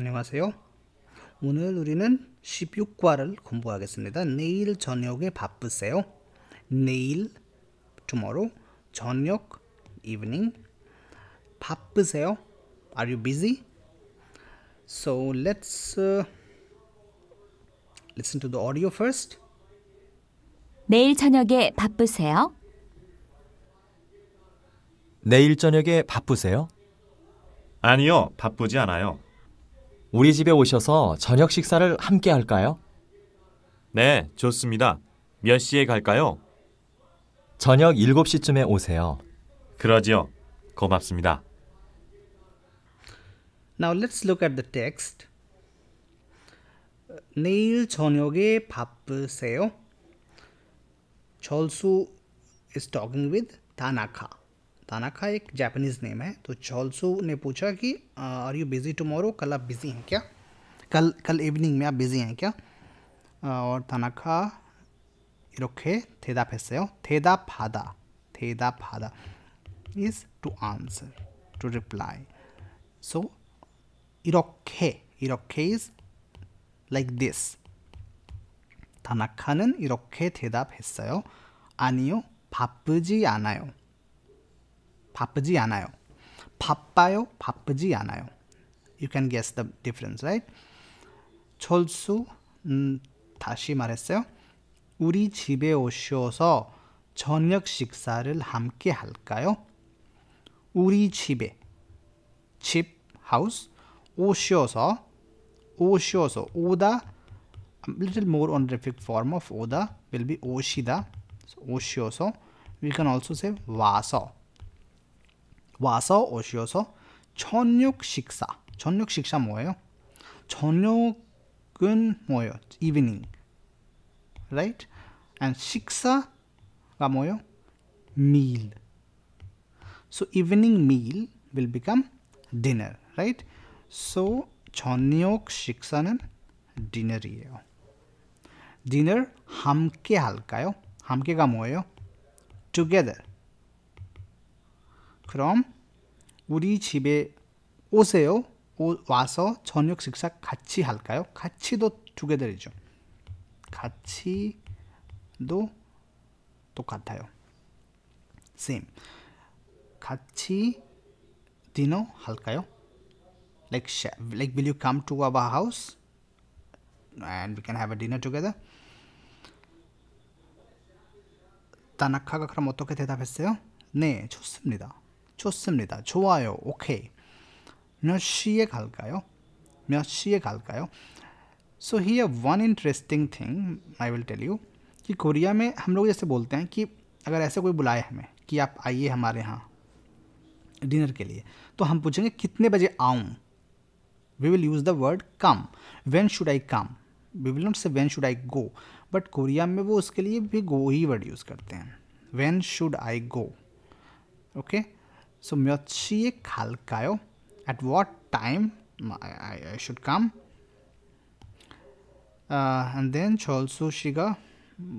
안녕하세요. 오늘 우리는 16과를 공부하겠습니다. 내일 저녁에 바쁘세요? 내일 tomorrow 저녁 evening 바쁘세요? Are you busy? So let's uh, listen to the audio first. 내일 저녁에 바쁘세요? 내일 저녁에 바쁘세요? 아니요, 바쁘지 않아요. 우리 집에 오셔서 저녁 식사를 함께 할까요? 네, 좋습니다. 몇 시에 갈까요? 저녁 7시쯤에 오세요. 그러지요. 고맙습니다. Now let's look at the text. 내일 저녁에 바쁘세요? 철수 is talking with Tanaka. तानाखा एक Japanese name है तो चॉल्सो ने पूछा कि are you busy tomorrow कल आप busy हैं क्या कल कल इवनिंग में आप बिज़ी हैं क्या और तानाखा इरोखे थेदा हो थेदा फादा थेदा फादा is to answer to reply so इरोखे इरोखे इज़ like इरोखे थेदा फैसे हो आनियो भापजी आनायो 바쁘지 않아요. 바빠요, 바쁘지 않아요. You can guess the difference, right? 철수, 음, 다시 말했어요. 우리 집에 오셔서 저녁 식사를 함께 할까요? 우리 집에, 집, house, 오셔서, 오셔서, 오다, a little more honorific form of 오다 will be 오시다, so, 오셔서, we can also say 와서, 와서 오시어서 저녁 식사. 저녁 식사 뭐예요? 저녁은 뭐예요? evening. right? and 식사가 뭐예요? meal. so evening meal will become dinner, right? so 저녁 식사는 dinner이에요. dinner 함께 할까요? 함께가 뭐예요? together. 그럼 우리 집에 오세요. 오, 와서 저녁 식사 같이 할까요? 같이도 두 개들이죠. 같이도 똑같아요. same. 같이 디너 할까요? Like, like will you come to our house and we can have a dinner together? 다나카가 그럼 어떻게 대답했어요? 네, 좋습니다. 좋습니다. 좋아요. 오케이. 몇 시에 갈까요? 몇 시에 갈까요? So ही one interesting thing I will tell you कि Korea में हम लोग जैसे बोलते हैं कि अगर ऐसे कोई बुलाए हमें कि आप आइए हमारे यहाँ डिनर के लिए तो हम पूछेंगे कितने बजे आऊँ we will use the word come When should I come we will not say when should I go but Korea में वो उसके लिए भी गो ही वर्ड यूज़ करते हैं When should I go okay So 몇 시에 갈까요? At what time I, I I should come? Uh, and then 철수 씨가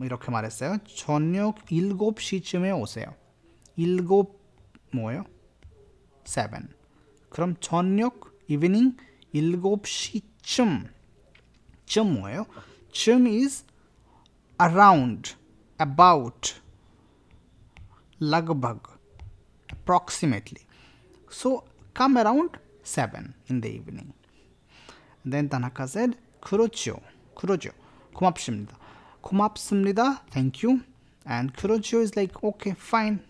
이렇게 말했어요. 저녁 7시쯤에 오세요. 7 뭐예요? 7. 그럼 저녁 evening 7시쯤 쯤 뭐예요? 쯤 is around about लगभग approximately. So come around 7 in the evening. Then Tanaka said, Kurocho, Kurocho, 고맙습니다. 고맙습니다, thank you. And Kurocho is like, okay, fine.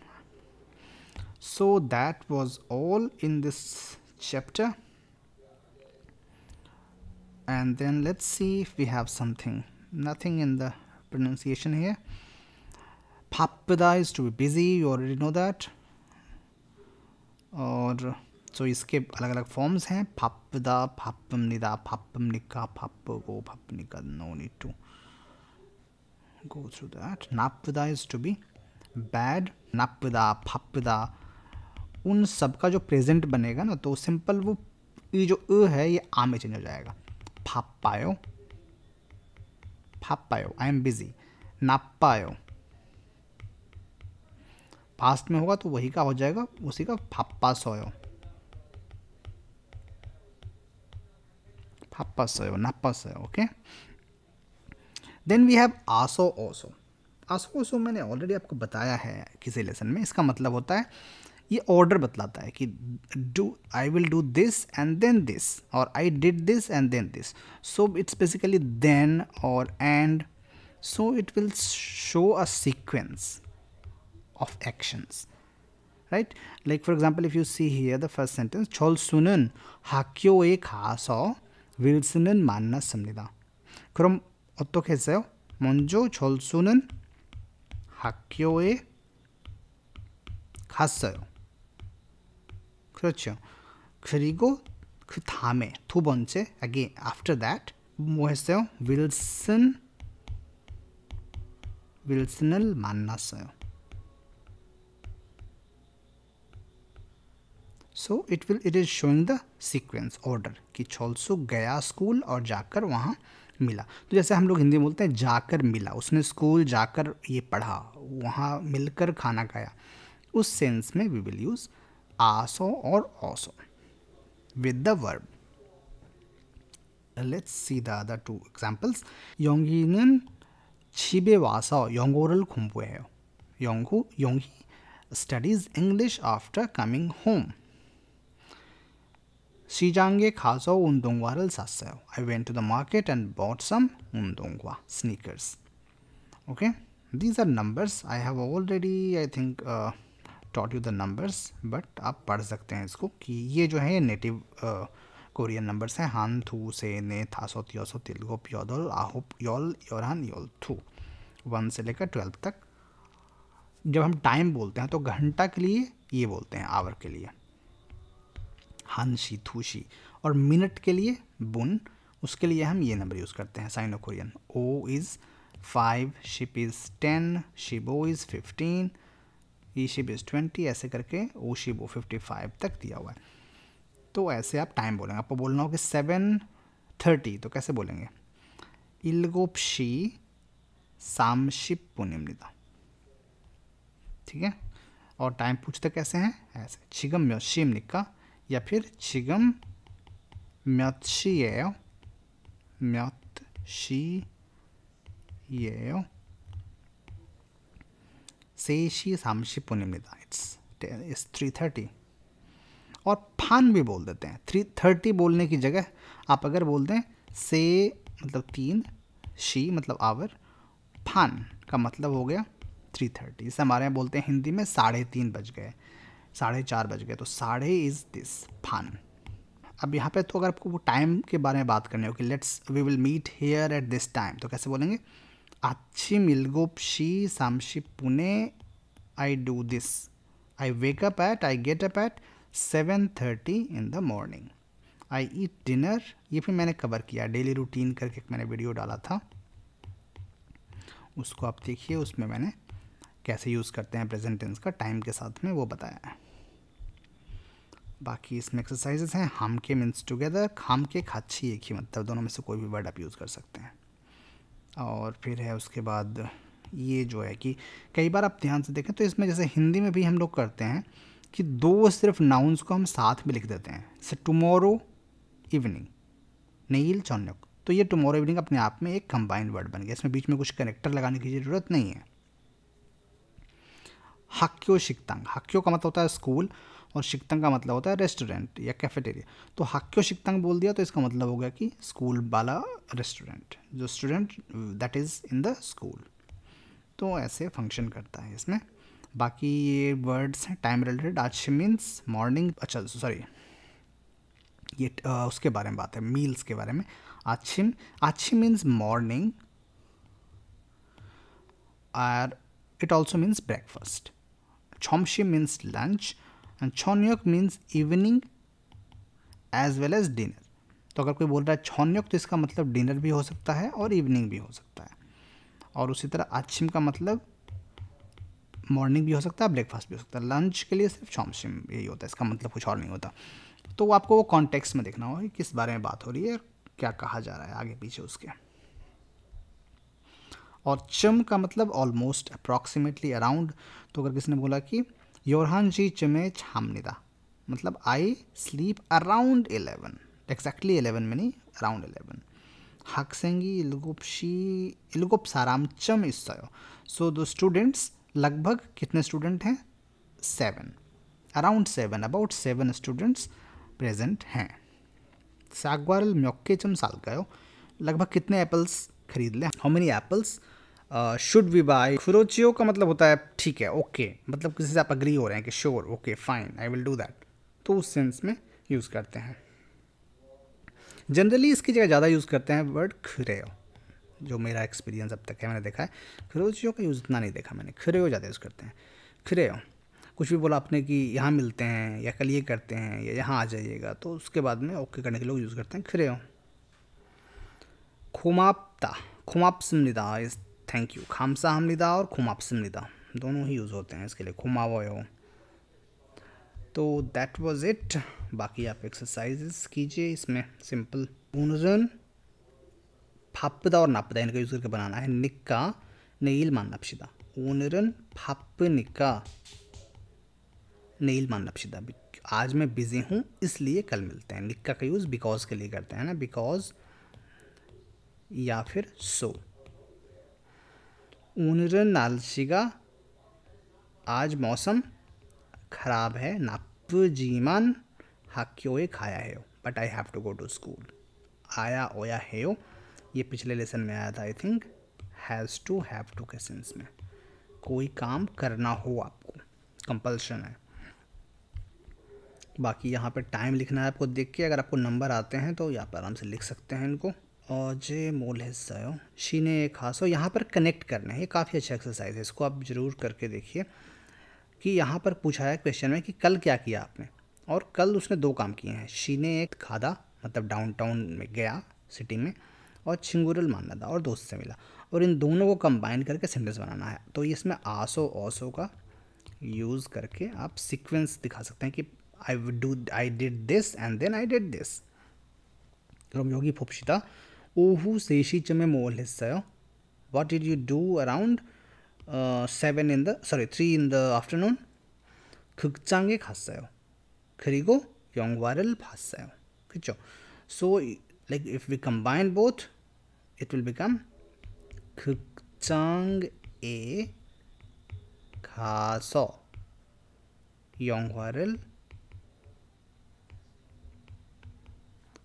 So that was all in this chapter. And then let's see if we have something. Nothing in the pronunciation here. Pappada is to be busy, you already know that. और सो इसके अलग अलग forms हैं फापदा फापम निदा फापम निका फप गो फप निका no need to go through that. Napvida be bad be bad. Napvida, phapvida. उन सब का जो प्रेजेंट बनेगा ना तो सिंपल वो ये जो अ है ये आ में चेंज हो जाएगा फाप पायो फप पायो आई एम बिजी नाप पायो पास्ट में होगा तो वही का हो जाएगा उसी का फाप्पा सयो फाप्पा सयो नाप्पा सयो ओके देन वी हैव आसो ओसो आसो ओसो मैंने ऑलरेडी आपको बताया है किसी लेसन में इसका मतलब होता है ये ऑर्डर बतलाता है कि do I will do this and then this और I did this and then this so it's basically then और and so it will show a sequence of actions right like for example if you see here the first sentence cholsu는 학교에 가서 윌슨은 만났습니다 그럼 어떻게 했어요 먼저 절수는 학교에 갔어요. 그렇죠. 그리고 그 다음에 두 번째 again after that 뭐 했어요? 윌슨 윌슨을 만났어요. So it will it is showing the sequence order कि छोलसू गया school और जाकर वहाँ मिला तो जैसे हम लोग हिंदी बोलते हैं जाकर मिला उसने स्कूल जाकर ये पढ़ा वहाँ मिलकर खाना खाया उस सेंस में वी विल यूज़ आसो और also with the verb let's see the other two examples. 영희는 छिबे वासाओ योंगोरल खुम्बुए योंगू योंगी studies English after coming home 시장에 가서 운동화를 샀어요. I went to the market and bought some 운동화, sneakers. Okay, these are numbers. I have already, I think, uh, taught you the numbers. But आप पढ़ सकते हैं इसको कि ये जो है native uh, Korean numbers हैं han thu se ne thaso tioso tilgo pyodol ahop yol yoran yol thu one से लेकर ट्वेल्थ तक जब हम टाइम बोलते हैं तो घंटा के लिए ये बोलते हैं आवर के लिए हंसी थूशी और मिनट के लिए बुन उसके लिए हम ये नंबर यूज़ करते हैं साइनो कोरियन ओ इज़ फाइव शिप इज़ टेन शिबो इज़ फिफ्टीन ई शिप इज़ ट्वेंटी ऐसे करके ओ शिबो फिफ्टी फाइव तक दिया हुआ है तो ऐसे आप टाइम बोलेंगे आपको बोलना हो कि सेवन थर्टी तो कैसे बोलेंगे इलगोपशी शिप पुनिमनिदा ठीक है और टाइम पूछते कैसे हैं ऐसे छिगम यो शिम निक्का फिर 지금 몇 시예요? 몇 시예요? 3시 30분입니다. It's, it's 3.30. और फान भी बोल देते हैं थ्री थर्टी बोलने की जगह आप अगर बोल दें से मतलब तीन शी मतलब आवर फान का मतलब हो गया थ्री थर्टी इसे हमारे यहाँ बोलते हैं हिंदी में साढ़े तीन बज गए साढ़े चार बज गए तो साढ़े इज़ दिस फान अब यहाँ पे तो अगर आपको वो टाइम के बारे में बात करनी हो कि let's we will meet here at this time तो कैसे बोलेंगे आच्छी मिलगोपशी सामशी पुणे I do this I wake up at I get up at seven thirty in the morning I eat dinner ये भी मैंने कवर किया डेली रूटीन करके एक मैंने वीडियो डाला था उसको आप देखिए उसमें मैंने कैसे यूज़ करते हैं प्रेजेंट टेंस का टाइम के साथ में वो बताया है बाकी इसमें एक्सरसाइजेस हैं हम के मीन्स टुगेदर खाम के खाची एक ही मतलब दोनों में से कोई भी वर्ड आप यूज़ कर सकते हैं और फिर है उसके बाद ये जो है कि कई बार आप ध्यान से देखें तो इसमें जैसे हिंदी में भी हम लोग करते हैं कि दो सिर्फ नाउन्स को हम साथ में लिख देते हैं जैसे टमोरो इवनिंग नील चौनक तो ये टमोरो इवनिंग अपने आप में एक कंबाइंड वर्ड बन गया इसमें बीच में कुछ कनेक्टर लगाने की ज़रूरत नहीं है हाक्यो शिक्तंग हाक्यो का मतलब होता है स्कूल और शिक्तंग का मतलब होता है रेस्टोरेंट या कैफेटेरिया तो हाक्यो शिक्तंग बोल दिया तो इसका मतलब हो गया कि स्कूल वाला रेस्टोरेंट जो student that is in the school तो ऐसे फंक्शन करता है इसमें बाकी ये वर्ड्स हैं टाइम रिलेटेड आज मीन्स मॉर्निंग अच्छा सॉरी ये आ, उसके बारे में बात है मील्स के बारे में अच्छी अच्छी means morning or it also means breakfast chomshi means lunch and chonyok means evening as well as dinner. तो अगर कोई बोल रहा है छौन्योक तो इसका मतलब डिनर भी हो सकता है और इवनिंग भी हो सकता है और उसी तरह अच्छिम का मतलब मॉर्निंग भी हो सकता है ब्रेकफास्ट भी हो सकता है लंच के लिए सिर्फ छौमशिम यही होता है इसका मतलब कुछ और नहीं होता तो आपको वो कॉन्टेक्स्ट में देखना होगा किस बारे में बात हो रही है क्या कहा जा रहा है आगे पीछे उसके और चम का मतलब ऑलमोस्ट अप्रॉक्सीमेटली अराउंड तो अगर किसी ने बोला कि योरहान जी चमे छामनिदा मतलब I sleep around eleven exactly eleven में नहीं अराउंड एलेवन हक्सेंगी इलगुपशी इलगुप चम इस सो दो स्टूडेंट्स लगभग कितने स्टूडेंट हैं seven around seven about seven students present हैं सागवार म्योक्के चम साल का लगभग कितने एप्पल्स खरीद लें how many apples should we buy फिरोचियो का मतलब होता है ठीक है ओके okay. मतलब किसी से आप अग्री हो रहे हैं कि sure okay fine I will do that तो उस सेंस में यूज़ करते हैं जनरली इसकी जगह ज़्यादा यूज़ करते हैं वर्ड खुरेओ जो मेरा एक्सपीरियंस अब तक है मैंने देखा है खुरोचियो का यूज़ इतना नहीं देखा मैंने खुरेओ ज़्यादा यूज़ करते हैं खुरेओ कुछ भी बोला आपने कि यहाँ मिलते हैं या कल ये करते हैं या यहाँ आ जाइएगा तो उसके बाद में ओके करने के लोग यूज़ करते हैं खुरेओ खुमाप्ता खुमापसमनिदा इस थैंक यू खामसा हमनिदा और खुमापसमनिदा दोनों ही यूज़ होते हैं इसके लिए खुमावयो तो दैट वॉज इट बाकी आप एक्सरसाइजेस कीजिए इसमें सिंपल उनजन फापदा और नापदा इनका यूज़ करके बनाना है निक्का नील मान नपशिदा उनरन फाप निक्का नील मान नपशिदा आज मैं बिज़ी हूँ इसलिए कल मिलते हैं निक्का का यूज़ बिकॉज के लिए करते हैं ना बिकॉज या फिर सो ऊनर नालशिगा आज मौसम खराब है नाप जीमान हाक्योए खाया है but I have to go to school आया ओया है ये पिछले लेसन में आया था I think has to have to के सेंस में कोई काम करना हो आपको कंपल्शन है बाकी यहाँ पे टाइम लिखना है आपको देख के अगर आपको नंबर आते हैं तो यहाँ पर आराम से लिख सकते हैं इनको औजे मोल हिस्सा शीने खासो यहाँ पर कनेक्ट करना है ये काफ़ी अच्छा एक्सरसाइज है इसको आप ज़रूर करके देखिए कि यहाँ पर पूछा है क्वेश्चन में कि कल क्या किया आपने और कल उसने दो काम किए हैं शीने एक खादा मतलब डाउनटाउन में गया सिटी में और छिंगुरल था और दोस्त से मिला और इन दोनों को कंबाइन करके सेंटेंस बनाना है तो इसमें आसो ओसो का यूज़ करके आप सिक्वेंस दिखा सकते हैं कि I do I did this and then I did this रोमयोगी फुपशिता 오후 3시쯤에 뭘 했어요? What did you do around uh, 7 in the sorry 3 in the afternoon? 극장에 갔어요. 그리고 영화를 봤어요. 그렇죠? So like if we combine both it will become 극장에 가서 영화를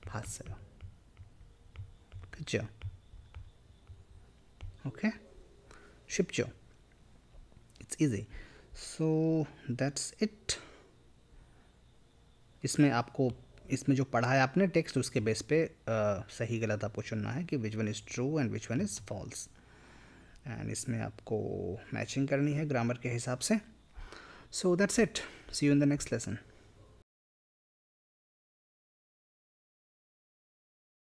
봤어요. Shipjo. Okay, Shipjo. It's easy. So that's it. इसमें आपको इसमें जो पढ़ा है आपने text उसके बेस पे आ, सही गलत आपको चुनना है कि which one is true and which one is false एंड इसमें आपको मैचिंग करनी है ग्रामर के हिसाब से so that's it see you in the next lesson